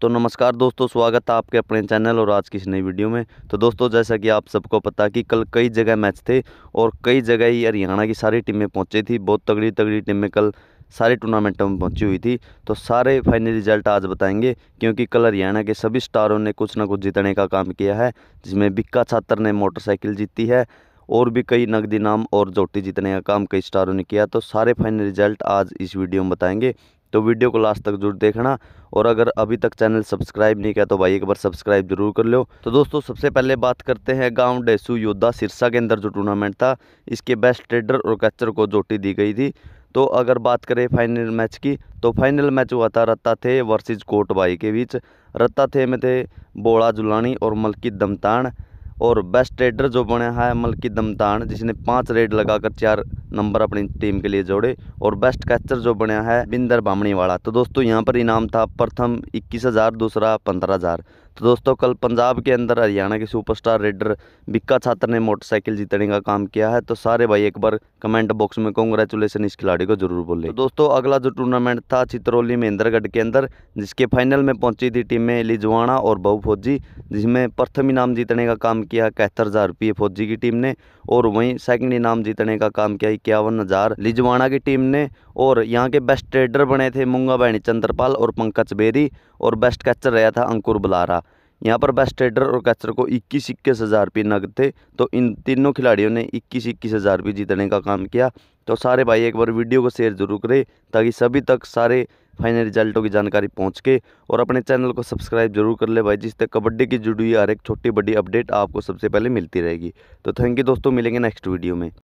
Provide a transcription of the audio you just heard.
तो नमस्कार दोस्तों स्वागत है आपके अपने चैनल और आज की इस नई वीडियो में तो दोस्तों जैसा कि आप सबको पता कि कल कई जगह मैच थे और कई जगह ही हरियाणा की सारी टीमें पहुंची थी बहुत तगड़ी तगड़ी टीमें कल सारे टूर्नामेंटों में पहुंची हुई थी तो सारे फाइनल रिजल्ट आज बताएंगे क्योंकि कल हरियाणा के सभी स्टारों ने कुछ ना कुछ जीतने का काम किया है जिसमें बिक्का छात्र ने मोटरसाइकिल जीती है और भी कई नकदी नाम और जोटी जीतने का काम कई स्टारों ने किया तो सारे फाइनल रिजल्ट आज इस वीडियो में बताएंगे तो वीडियो को लास्ट तक जरूर देखना और अगर अभी तक चैनल सब्सक्राइब नहीं किया तो भाई एक बार सब्सक्राइब जरूर कर लो तो दोस्तों सबसे पहले बात करते हैं गांव डेसू योद्धा सिरसा के अंदर जो टूर्नामेंट था इसके बेस्ट ट्रेडर और कैचर को जोटी दी गई थी तो अगर बात करें फाइनल मैच की तो फाइनल मैच हुआ था रत्ता थे वर्सेज कोटबाई के बीच रत्ता थे में थे बोड़ा जुलानी और मलकी दमतान और बेस्ट ट्रेडर जो बने है मलकी दमदान जिसने पांच रेड लगाकर चार नंबर अपनी टीम के लिए जोड़े और बेस्ट कैचर जो बने है बिंदर बामणी वाला तो दोस्तों यहाँ पर इनाम था प्रथम इक्कीस हज़ार दूसरा पंद्रह हज़ार तो दोस्तों कल पंजाब के अंदर हरियाणा के सुपरस्टार रेडर बिक्का छात्र ने मोटरसाइकिल जीतने का काम किया है तो सारे भाई एक बार कमेंट बॉक्स में कॉन्ग्रेचुलेसन इस खिलाड़ी को जरूर बोले तो दोस्तों अगला जो टूर्नामेंट था चित्रौली महेंद्रगढ़ के अंदर जिसके फाइनल में पहुंची थी टीमें लिजवाणा और बहु फौजी जिसमें प्रथम इनाम जीतने का काम किया इकहत्तर हज़ार रुपये फौजी की टीम ने और वहीं सेकंड इनाम जीतने का काम किया इक्यावन हज़ार लिजवाणा की टीम ने और यहाँ के बेस्ट ट्रेडर बने थे मुंगा बहनी चंद्रपाल और पंकज बेरी और बेस्ट कैचर रहा था अंकुर बुलारा यहाँ पर बेस्ट ट्रेडर और कैचर को इक्कीस इक्कीस हज़ार रुपये नकद थे तो इन तीनों खिलाड़ियों ने इक्कीस इक्कीस हज़ार रुपये जीतने का काम किया तो सारे भाई एक बार वीडियो को शेयर जरूर करें ताकि सभी तक सारे फाइनल रिजल्टों की जानकारी पहुँच के और अपने चैनल को सब्सक्राइब जरूर कर ले भाई जिससे कबड्डी की जुड़ी हुई हर एक छोटी बड़ी अपडेट आपको सबसे पहले मिलती रहेगी तो थैंक यू दोस्तों मिलेंगे नेक्स्ट वीडियो में